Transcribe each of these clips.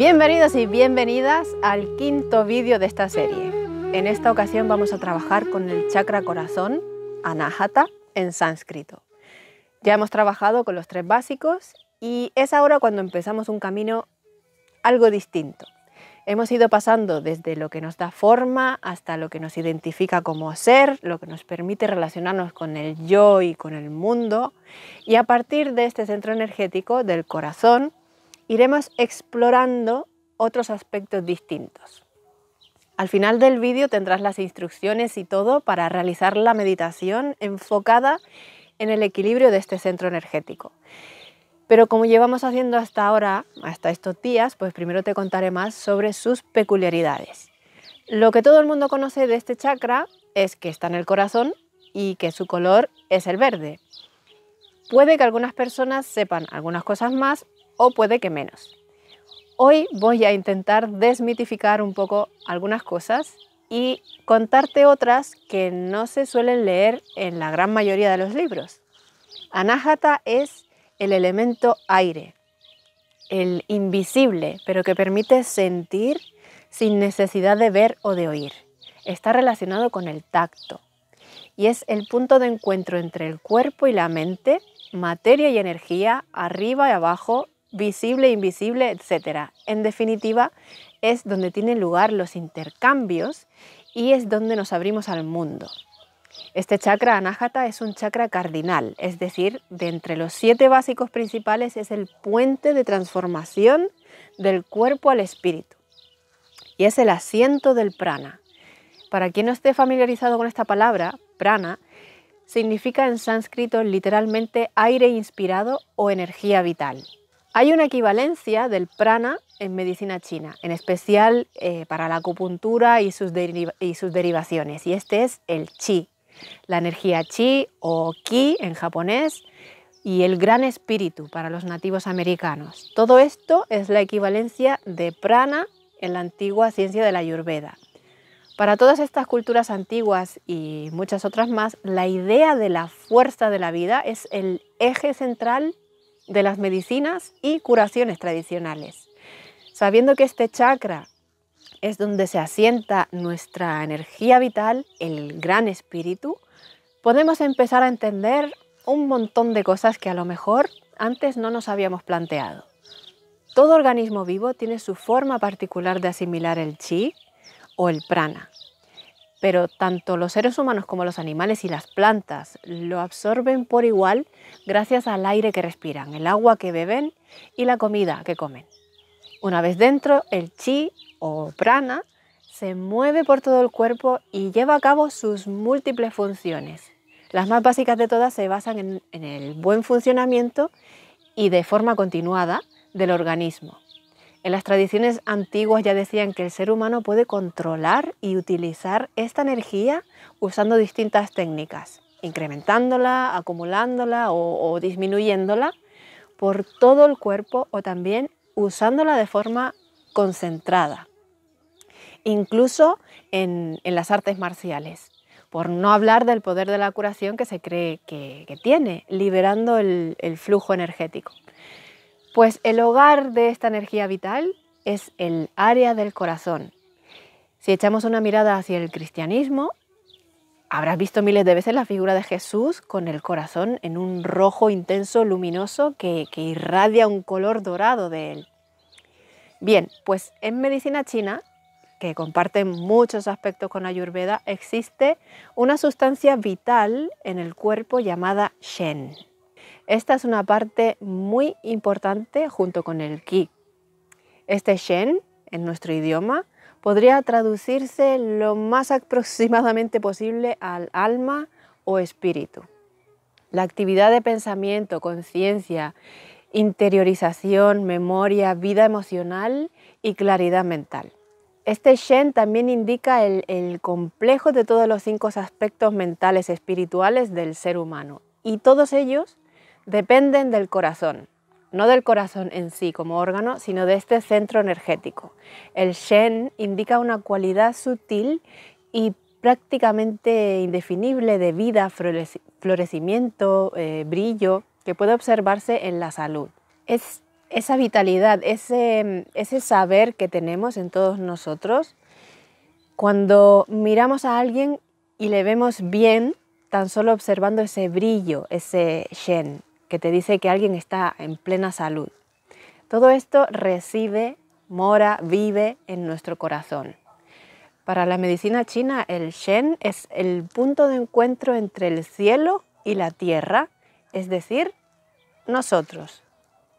Bienvenidos y bienvenidas al quinto vídeo de esta serie. En esta ocasión vamos a trabajar con el chakra corazón, anahata, en sánscrito. Ya hemos trabajado con los tres básicos y es ahora cuando empezamos un camino algo distinto. Hemos ido pasando desde lo que nos da forma hasta lo que nos identifica como ser, lo que nos permite relacionarnos con el yo y con el mundo. Y a partir de este centro energético del corazón iremos explorando otros aspectos distintos. Al final del vídeo tendrás las instrucciones y todo para realizar la meditación enfocada en el equilibrio de este centro energético. Pero como llevamos haciendo hasta ahora, hasta estos días, pues primero te contaré más sobre sus peculiaridades. Lo que todo el mundo conoce de este chakra es que está en el corazón y que su color es el verde. Puede que algunas personas sepan algunas cosas más o puede que menos. Hoy voy a intentar desmitificar un poco algunas cosas y contarte otras que no se suelen leer en la gran mayoría de los libros. Anahata es el elemento aire, el invisible, pero que permite sentir sin necesidad de ver o de oír. Está relacionado con el tacto y es el punto de encuentro entre el cuerpo y la mente, materia y energía, arriba y abajo, visible, invisible, etc. En definitiva, es donde tienen lugar los intercambios y es donde nos abrimos al mundo. Este chakra anájata es un chakra cardinal, es decir, de entre los siete básicos principales es el puente de transformación del cuerpo al espíritu y es el asiento del prana. Para quien no esté familiarizado con esta palabra, prana, significa en sánscrito literalmente aire inspirado o energía vital. Hay una equivalencia del prana en medicina china, en especial eh, para la acupuntura y sus, y sus derivaciones, y este es el chi, la energía chi o ki en japonés y el gran espíritu para los nativos americanos. Todo esto es la equivalencia de prana en la antigua ciencia de la Ayurveda. Para todas estas culturas antiguas y muchas otras más, la idea de la fuerza de la vida es el eje central de las medicinas y curaciones tradicionales. Sabiendo que este chakra es donde se asienta nuestra energía vital, el gran espíritu, podemos empezar a entender un montón de cosas que a lo mejor antes no nos habíamos planteado. Todo organismo vivo tiene su forma particular de asimilar el chi o el prana pero tanto los seres humanos como los animales y las plantas lo absorben por igual gracias al aire que respiran, el agua que beben y la comida que comen. Una vez dentro, el chi o prana se mueve por todo el cuerpo y lleva a cabo sus múltiples funciones. Las más básicas de todas se basan en, el buen funcionamiento y de forma continuada del organismo. En las tradiciones antiguas ya decían que el ser humano puede controlar y utilizar esta energía usando distintas técnicas, incrementándola, acumulándola o, disminuyéndola por todo el cuerpo o también usándola de forma concentrada, incluso en, las artes marciales por no hablar del poder de la curación que se cree que, tiene, liberando el, flujo energético. Pues el hogar de esta energía vital es el área del corazón. Si echamos una mirada hacia el cristianismo, habrás visto miles de veces la figura de Jesús con el corazón en un rojo intenso, luminoso, que, que irradia un color dorado de él. Bien, pues en medicina china, que comparte muchos aspectos con Ayurveda, existe una sustancia vital en el cuerpo llamada Shen. Esta es una parte muy importante junto con el ki. Este shen, en nuestro idioma, podría traducirse lo más aproximadamente posible al alma o espíritu. La actividad de pensamiento, conciencia, interiorización, memoria, vida emocional y claridad mental. Este Shen también indica el, el, complejo de todos los cinco aspectos mentales espirituales del ser humano y todos ellos dependen del corazón, no del corazón en sí como órgano, sino de este centro energético. El Shen indica una cualidad sutil y prácticamente indefinible de vida, florecimiento, eh, brillo, que puede observarse en la salud. Es esa vitalidad, ese, ese saber que tenemos en todos nosotros, cuando miramos a alguien y le vemos bien, tan solo observando ese brillo, ese Shen, que te dice que alguien está en plena salud. Todo esto recibe, mora, vive en nuestro corazón. Para la medicina china, el Shen es el punto de encuentro entre el cielo y la tierra, es decir, nosotros,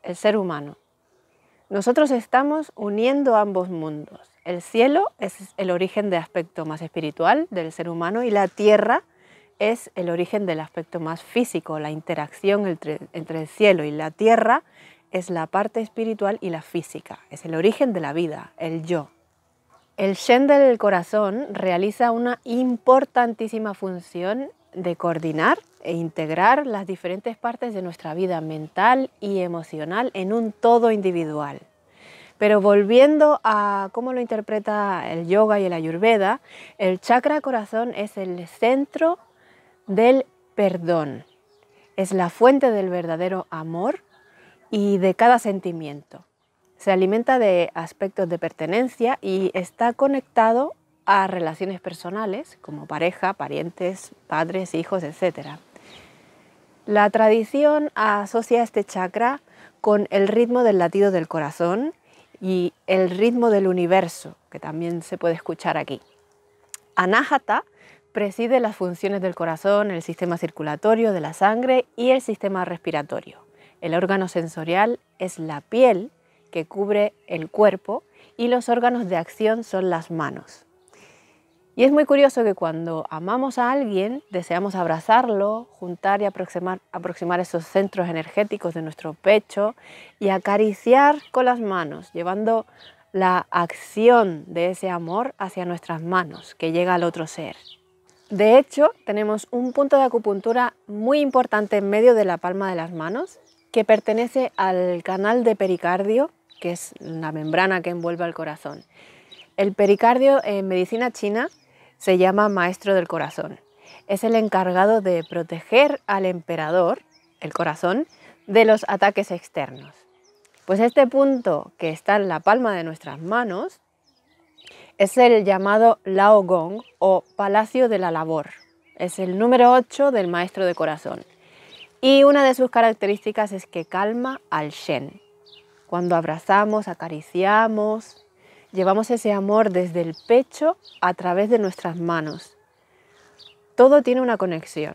el ser humano. Nosotros estamos uniendo ambos mundos. El cielo es el origen de aspecto más espiritual del ser humano y la tierra es el origen del aspecto más físico, la interacción entre, el cielo y la tierra es la parte espiritual y la física, es el origen de la vida, el yo. El Shen del corazón realiza una importantísima función de coordinar e integrar las diferentes partes de nuestra vida mental y emocional en un todo individual. Pero volviendo a cómo lo interpreta el yoga y el ayurveda, el chakra corazón es el centro del perdón. Es la fuente del verdadero amor y de cada sentimiento. Se alimenta de aspectos de pertenencia y está conectado a relaciones personales como pareja, parientes, padres, hijos, etc. La tradición asocia este chakra con el ritmo del latido del corazón y el ritmo del universo, que también se puede escuchar aquí. Anahata preside las funciones del corazón, el sistema circulatorio de la sangre y el sistema respiratorio. El órgano sensorial es la piel que cubre el cuerpo y los órganos de acción son las manos. Y es muy curioso que cuando amamos a alguien, deseamos abrazarlo, juntar y aproximar, esos centros energéticos de nuestro pecho y acariciar con las manos, llevando la acción de ese amor hacia nuestras manos que llega al otro ser. De hecho, tenemos un punto de acupuntura muy importante en medio de la palma de las manos que pertenece al canal de pericardio, que es la membrana que envuelve al corazón. El pericardio en medicina china se llama maestro del corazón. Es el encargado de proteger al emperador, el corazón, de los ataques externos. Pues este punto que está en la palma de nuestras manos es el llamado Lao Gong o Palacio de la Labor. Es el número 8 del maestro de corazón. Y una de sus características es que calma al Shen. Cuando abrazamos, acariciamos, llevamos ese amor desde el pecho a través de nuestras manos. Todo tiene una conexión.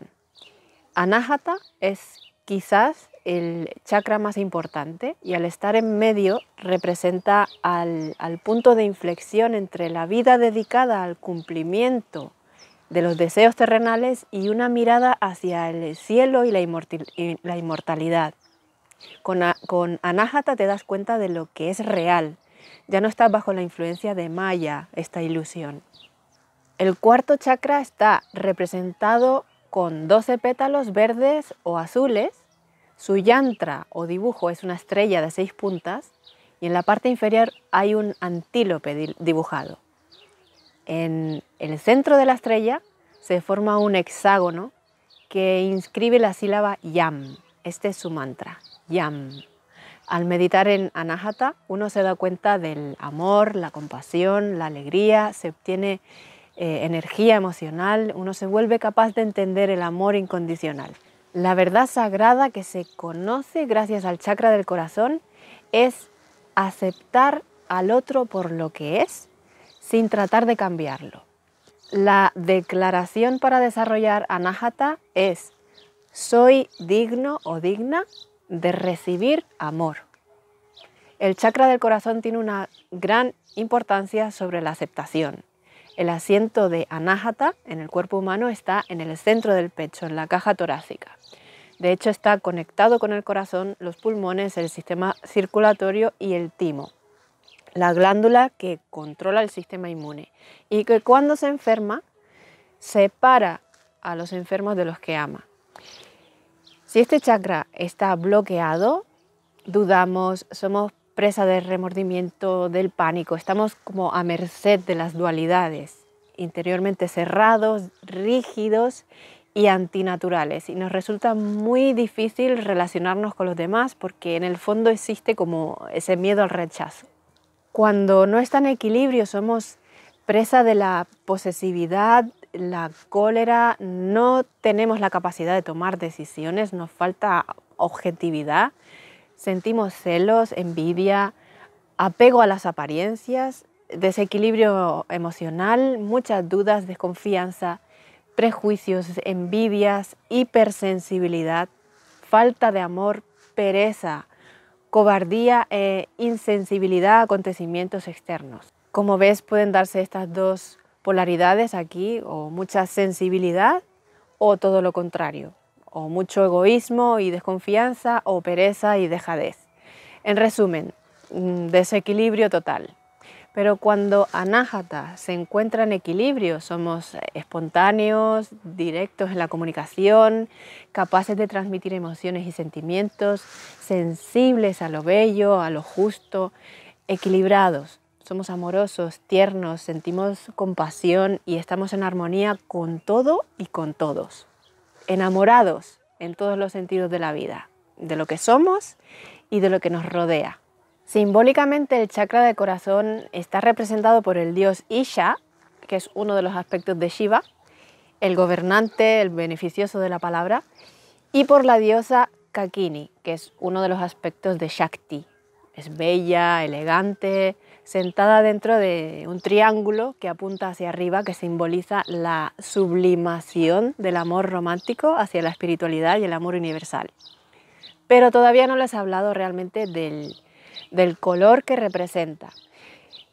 Anahata es quizás el chakra más importante y al estar en medio representa al, punto de inflexión entre la vida dedicada al cumplimiento de los deseos terrenales y una mirada hacia el cielo y la, inmortalidad. Con, Anahata te das cuenta de lo que es real, ya no estás bajo la influencia de Maya, esta ilusión. El cuarto chakra está representado con 12 pétalos verdes o azules su yantra o dibujo es una estrella de seis puntas y en la parte inferior hay un antílope dibujado. En el centro de la estrella se forma un hexágono que inscribe la sílaba yam. Este es su mantra, yam. Al meditar en Anahata, uno se da cuenta del amor, la compasión, la alegría, se obtiene eh, energía emocional, uno se vuelve capaz de entender el amor incondicional. La verdad sagrada que se conoce gracias al chakra del corazón es aceptar al otro por lo que es sin tratar de cambiarlo. La declaración para desarrollar anájata es soy digno o digna de recibir amor. El chakra del corazón tiene una gran importancia sobre la aceptación. El asiento de anájata en el cuerpo humano está en el centro del pecho, en la caja torácica. De hecho, está conectado con el corazón, los pulmones, el sistema circulatorio y el timo, la glándula que controla el sistema inmune y que cuando se enferma separa a los enfermos de los que ama. Si este chakra está bloqueado, dudamos, somos presa del remordimiento, del pánico, estamos como a merced de las dualidades, interiormente cerrados, rígidos y antinaturales y nos resulta muy difícil relacionarnos con los demás porque en el fondo existe como ese miedo al rechazo. Cuando no está en equilibrio somos presa de la posesividad, la cólera, no tenemos la capacidad de tomar decisiones, nos falta objetividad, sentimos celos, envidia, apego a las apariencias, desequilibrio emocional, muchas dudas, desconfianza, prejuicios, envidias, hipersensibilidad, falta de amor, pereza, cobardía e insensibilidad a acontecimientos externos. Como ves, pueden darse estas dos polaridades aquí, o mucha sensibilidad o todo lo contrario, o mucho egoísmo y desconfianza o pereza y dejadez. En resumen, mm, desequilibrio total. Pero cuando anájata se encuentra en equilibrio, somos espontáneos, directos en la comunicación, capaces de transmitir emociones y sentimientos, sensibles a lo bello, a lo justo, equilibrados. Somos amorosos, tiernos, sentimos compasión y estamos en armonía con todo y con todos. Enamorados en todos los sentidos de la vida, de lo que somos y de lo que nos rodea. Simbólicamente el chakra de corazón está representado por el dios Isha, que es uno de los aspectos de Shiva, el gobernante, el beneficioso de la palabra, y por la diosa Kakini, que es uno de los aspectos de Shakti. Es bella, elegante, sentada dentro de un triángulo que apunta hacia arriba, que simboliza la sublimación del amor romántico hacia la espiritualidad y el amor universal. Pero todavía no les he hablado realmente del del color que representa.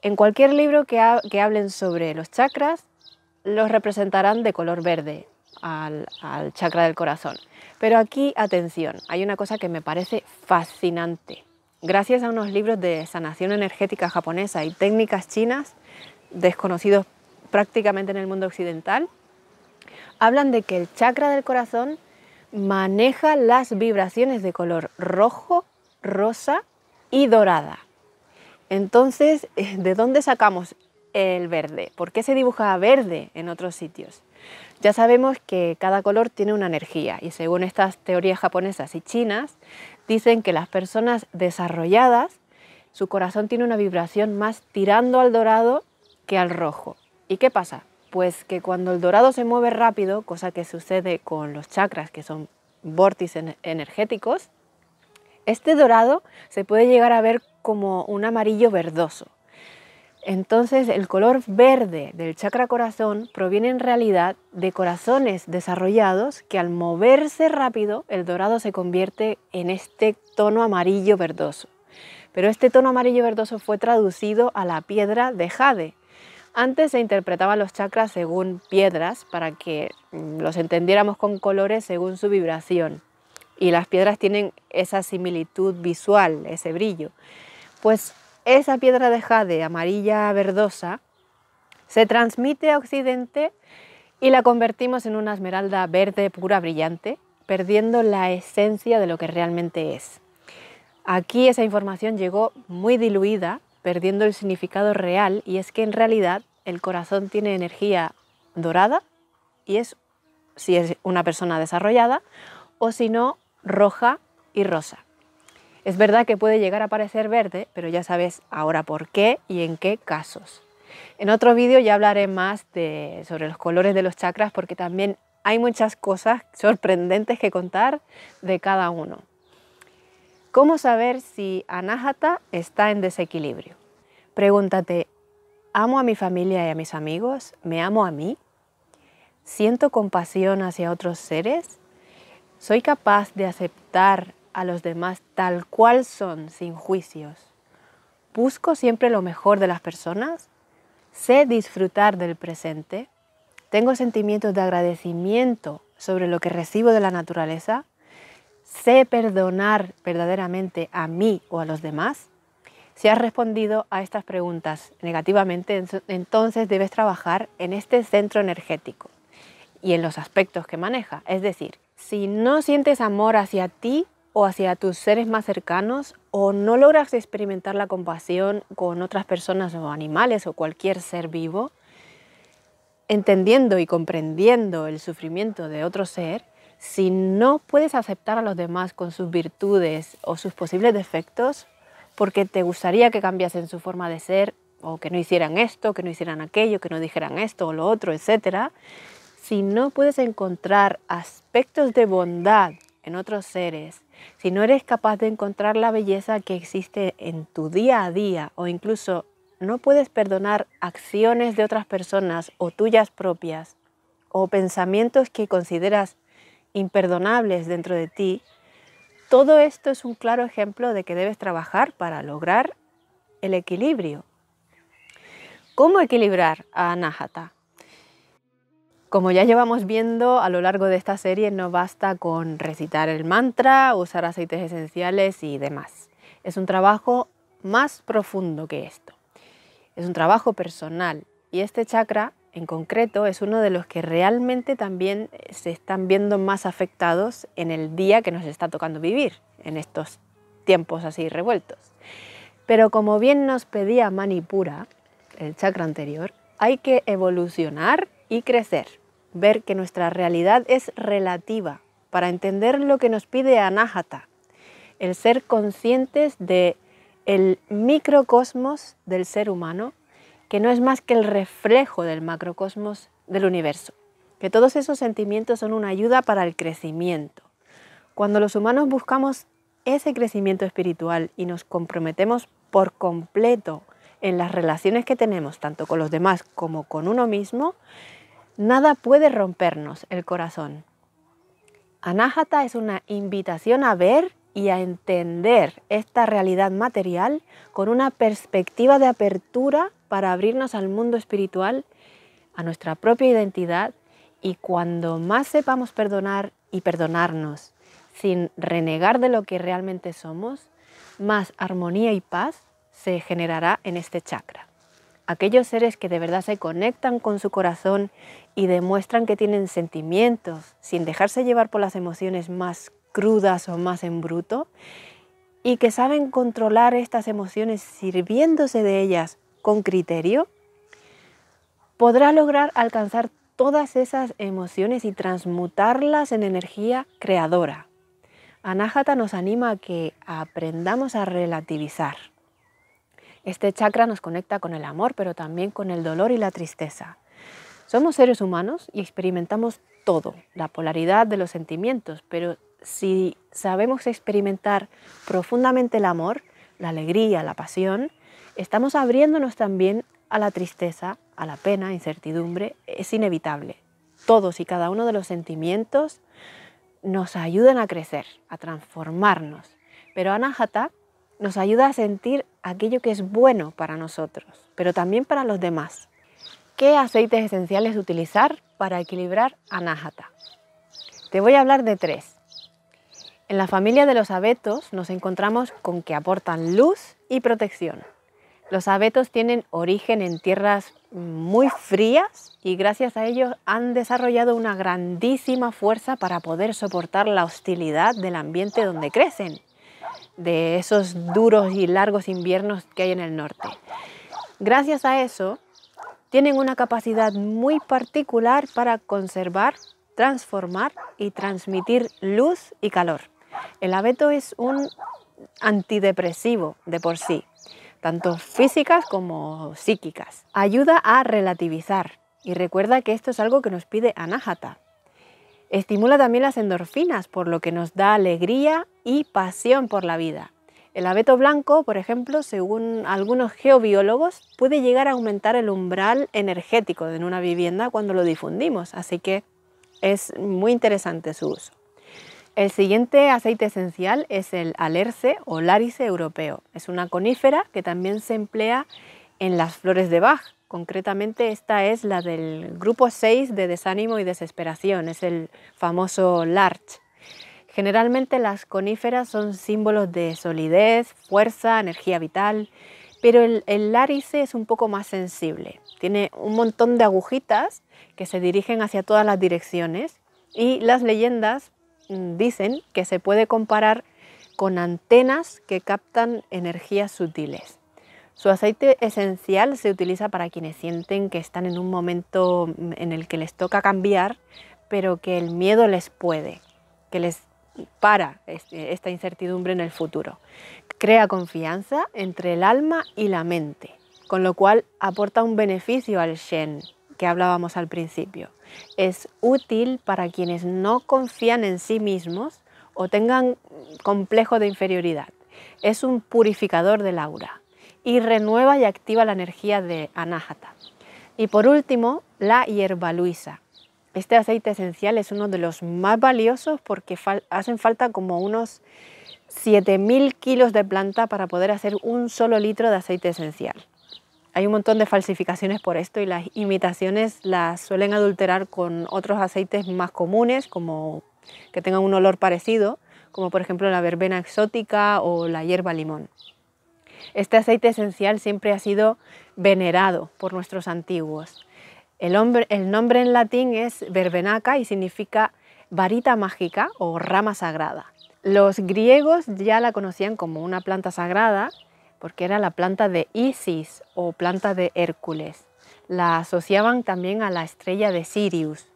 En cualquier libro que, hablen sobre los chakras, los representarán de color verde al chakra del corazón. Pero aquí, atención, hay una cosa que me parece fascinante. Gracias a unos libros de sanación energética japonesa y técnicas chinas, desconocidos prácticamente en el mundo occidental, hablan de que el chakra del corazón maneja las vibraciones de color rojo, rosa y dorada. Entonces, ¿de dónde sacamos el verde? ¿Por qué se dibuja verde en otros sitios? Ya sabemos que cada color tiene una energía y según estas teorías japonesas y chinas, dicen que las personas desarrolladas, su corazón tiene una vibración más tirando al dorado que al rojo. ¿Y qué pasa? Pues que cuando el dorado se mueve rápido, cosa que sucede con los chakras, que son vórtices energéticos, este dorado se puede llegar a ver como un amarillo verdoso. Entonces el color verde del chakra corazón proviene en realidad de corazones desarrollados que al moverse rápido el dorado se convierte en este tono amarillo verdoso. Pero este tono amarillo verdoso fue traducido a la piedra de jade. Antes se interpretaban los chakras según piedras para que mm, los entendiéramos con colores según su vibración y las piedras tienen esa similitud visual, ese brillo. Pues esa piedra de jade amarilla verdosa se transmite a Occidente y la convertimos en una esmeralda verde pura brillante, perdiendo la esencia de lo que realmente es. Aquí esa información llegó muy diluida, perdiendo el significado real, y es que en realidad el corazón tiene energía dorada y es, si es una persona desarrollada, o si no, roja y rosa. Es verdad que puede llegar a parecer verde, pero ya sabes ahora por qué y en qué casos. En otro vídeo ya hablaré más sobre los colores de los chakras porque también hay muchas cosas sorprendentes que contar de cada uno. ¿Cómo saber si Anahata está en desequilibrio? Pregúntate, ¿amo a mi familia y a mis amigos? ¿Me amo a mí? ¿Siento compasión hacia otros seres? Soy capaz de aceptar a los demás tal cual son, sin juicios. Busco siempre lo mejor de las personas. Sé disfrutar del presente. Tengo sentimientos de agradecimiento sobre lo que recibo de la naturaleza. Sé perdonar verdaderamente a mí o a los demás. Si has respondido a estas preguntas negativamente, entonces debes trabajar en este centro energético y en los aspectos que maneja, es decir, si no sientes amor hacia ti o hacia tus seres más cercanos, o no logras experimentar la compasión con otras personas o animales o cualquier ser vivo, entendiendo y comprendiendo el sufrimiento de otro ser, si no puedes aceptar a los demás con sus virtudes o sus posibles defectos, porque te gustaría que cambiasen su forma de ser, o que no hicieran esto, que no hicieran aquello, que no dijeran esto o lo otro, etcétera, si no puedes encontrar aspectos de bondad en otros seres, si no eres capaz de encontrar la belleza que existe en tu día a día o incluso no puedes perdonar acciones de otras personas o tuyas propias o pensamientos que consideras imperdonables dentro de ti, todo esto es un claro ejemplo de que debes trabajar para lograr el equilibrio. ¿Cómo equilibrar a Anahata? Como ya llevamos viendo a lo largo de esta serie, no basta con recitar el mantra, usar aceites esenciales y demás. Es un trabajo más profundo que esto. Es un trabajo personal y este chakra en concreto es uno de los que realmente también se están viendo más afectados en el día que nos está tocando vivir, en estos tiempos así revueltos. Pero como bien nos pedía Manipura, el chakra anterior, hay que evolucionar y crecer ver que nuestra realidad es relativa para entender lo que nos pide Anahata, el ser conscientes de el microcosmos del ser humano, que no es más que el reflejo del macrocosmos del universo, que todos esos sentimientos son una ayuda para el crecimiento. Cuando los humanos buscamos ese crecimiento espiritual y nos comprometemos por completo en las relaciones que tenemos, tanto con los demás como con uno mismo, Nada puede rompernos el corazón. Anájata es una invitación a ver y a entender esta realidad material con una perspectiva de apertura para abrirnos al mundo espiritual, a nuestra propia identidad y cuando más sepamos perdonar y perdonarnos sin renegar de lo que realmente somos, más armonía y paz se generará en este chakra aquellos seres que de verdad se conectan con su corazón y demuestran que tienen sentimientos sin dejarse llevar por las emociones más crudas o más en bruto y que saben controlar estas emociones sirviéndose de ellas con criterio, podrá lograr alcanzar todas esas emociones y transmutarlas en energía creadora. Anájata nos anima a que aprendamos a relativizar este chakra nos conecta con el amor, pero también con el dolor y la tristeza. Somos seres humanos y experimentamos todo, la polaridad de los sentimientos, pero si sabemos experimentar profundamente el amor, la alegría, la pasión, estamos abriéndonos también a la tristeza, a la pena, incertidumbre, es inevitable. Todos y cada uno de los sentimientos nos ayudan a crecer, a transformarnos. Pero Anahata nos ayuda a sentir aquello que es bueno para nosotros, pero también para los demás. ¿Qué aceites esenciales utilizar para equilibrar a anájata? Te voy a hablar de tres. En la familia de los abetos nos encontramos con que aportan luz y protección. Los abetos tienen origen en tierras muy frías y gracias a ellos han desarrollado una grandísima fuerza para poder soportar la hostilidad del ambiente donde crecen de esos duros y largos inviernos que hay en el norte. Gracias a eso, tienen una capacidad muy particular para conservar, transformar y transmitir luz y calor. El abeto es un antidepresivo de por sí, tanto físicas como psíquicas. Ayuda a relativizar. Y recuerda que esto es algo que nos pide Anahata. Estimula también las endorfinas, por lo que nos da alegría y pasión por la vida. El abeto blanco, por ejemplo, según algunos geobiólogos, puede llegar a aumentar el umbral energético en una vivienda cuando lo difundimos, así que es muy interesante su uso. El siguiente aceite esencial es el alerce o larice europeo. Es una conífera que también se emplea en las flores de Bach Concretamente esta es la del grupo 6 de desánimo y desesperación, es el famoso larch. Generalmente las coníferas son símbolos de solidez, fuerza, energía vital, pero el, el es un poco más sensible. Tiene un montón de agujitas que se dirigen hacia todas las direcciones y las leyendas mm, dicen que se puede comparar con antenas que captan energías sutiles. Su aceite esencial se utiliza para quienes sienten que están en un momento mm, en el que les toca cambiar, pero que el miedo les puede, que les para eh, esta incertidumbre en el futuro. Crea confianza entre el alma y la mente, con lo cual aporta un beneficio al Shen que hablábamos al principio. Es útil para quienes no confían en sí mismos o tengan mm, complejo de inferioridad. Es un purificador del aura y renueva y activa la energía de anájata. Y por último, la hierba luisa. Este aceite esencial es uno de los más valiosos porque hacen falta como unos 7.000 kilos de planta para poder hacer un solo litro de aceite esencial. Hay un montón de falsificaciones por esto y las imitaciones las suelen adulterar con otros aceites más comunes, como que tengan un olor parecido, como por ejemplo la verbena exótica o la hierba limón. Este aceite esencial siempre ha sido venerado por nuestros antiguos. El, nombre en latín es verbenaca y significa varita mágica o rama sagrada. Los griegos ya la conocían como una planta sagrada porque era la planta de Isis o planta de Hércules. La asociaban también a la estrella de Sirius.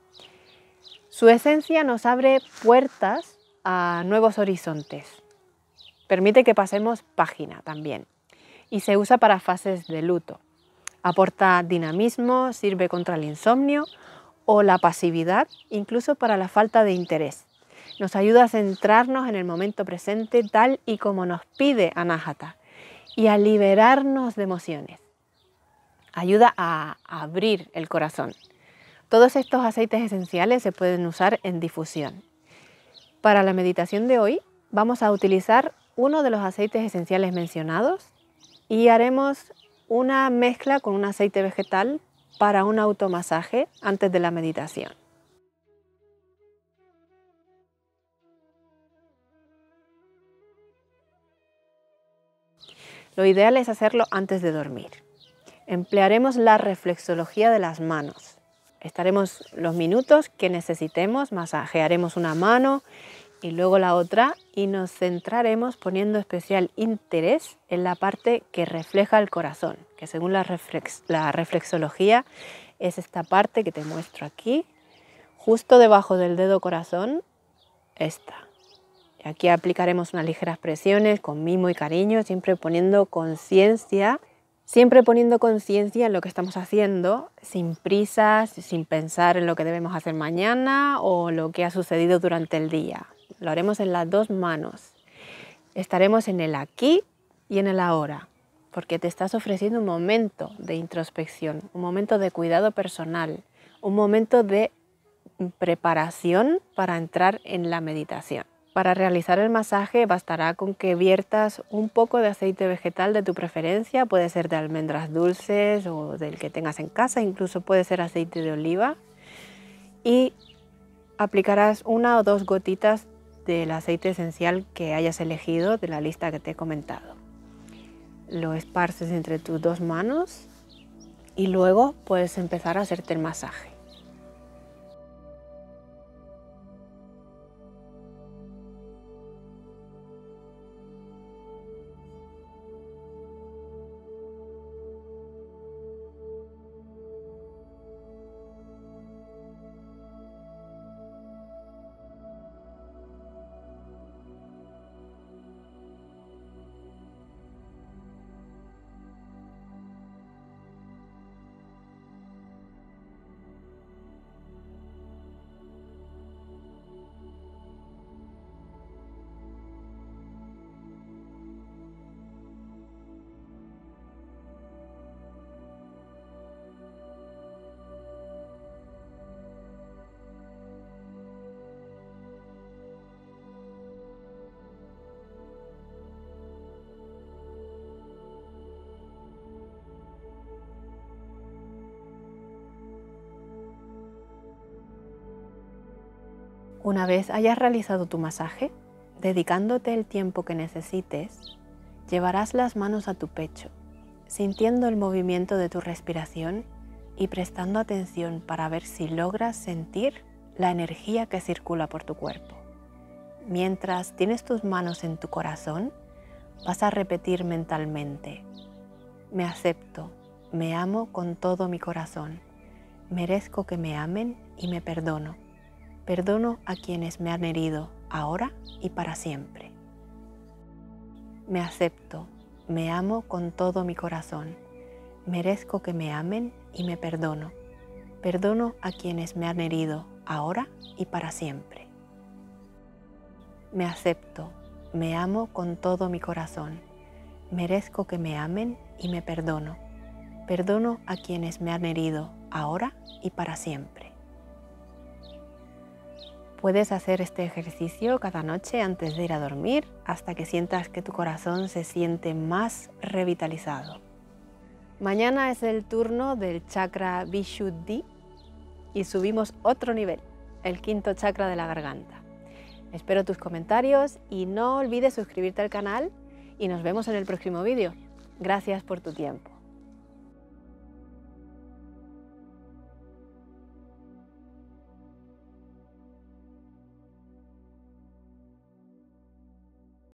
Su esencia nos abre puertas a nuevos horizontes. Permite que pasemos página también y se usa para fases de luto. Aporta dinamismo, sirve contra el insomnio o la pasividad, incluso para la falta de interés. Nos ayuda a centrarnos en el momento presente tal y como nos pide Anájata y a liberarnos de emociones. Ayuda a abrir el corazón. Todos estos aceites esenciales se pueden usar en difusión. Para la meditación de hoy vamos a utilizar uno de los aceites esenciales mencionados, y haremos una mezcla con un aceite vegetal para un automasaje antes de la meditación. Lo ideal es hacerlo antes de dormir. Emplearemos la reflexología de las manos. Estaremos los minutos que necesitemos, masajearemos una mano y luego la otra y nos centraremos poniendo especial interés en la parte que refleja el corazón, que según la, reflexología es esta parte que te muestro aquí, justo debajo del dedo corazón, esta. Aquí aplicaremos unas ligeras presiones con mimo y cariño, siempre poniendo conciencia, siempre poniendo conciencia en lo que estamos haciendo, sin prisas, sin pensar en lo que debemos hacer mañana o lo que ha sucedido durante el día. Lo haremos en las dos manos. Estaremos en el aquí y en el ahora, porque te estás ofreciendo un momento de introspección, un momento de cuidado personal, un momento de preparación para entrar en la meditación. Para realizar el masaje bastará con que viertas un poco de aceite vegetal de tu preferencia, puede ser de almendras dulces o del que tengas en casa, incluso puede ser aceite de oliva, y aplicarás una o dos gotitas del aceite esencial que hayas elegido de la lista que te he comentado. Lo esparces entre tus dos manos y luego puedes empezar a hacerte el masaje. Una vez hayas realizado tu masaje, dedicándote el tiempo que necesites, llevarás las manos a tu pecho, sintiendo el movimiento de tu respiración y prestando atención para ver si logras sentir la energía que circula por tu cuerpo. Mientras tienes tus manos en tu corazón, vas a repetir mentalmente, me acepto, me amo con todo mi corazón, merezco que me amen y me perdono. Perdono a quienes me han herido ahora y para siempre. Me acepto, me amo con todo mi corazón. Merezco que me amen y me perdono. Perdono a quienes me han herido ahora y para siempre. Me acepto, me amo con todo mi corazón. Merezco que me amen y me perdono. Perdono a quienes me han herido ahora y para siempre. Puedes hacer este ejercicio cada noche antes de ir a dormir hasta que sientas que tu corazón se siente más revitalizado. Mañana es el turno del chakra Vishuddhi y subimos otro nivel, el quinto chakra de la garganta. Espero tus comentarios y no olvides suscribirte al canal y nos vemos en el próximo vídeo. Gracias por tu tiempo.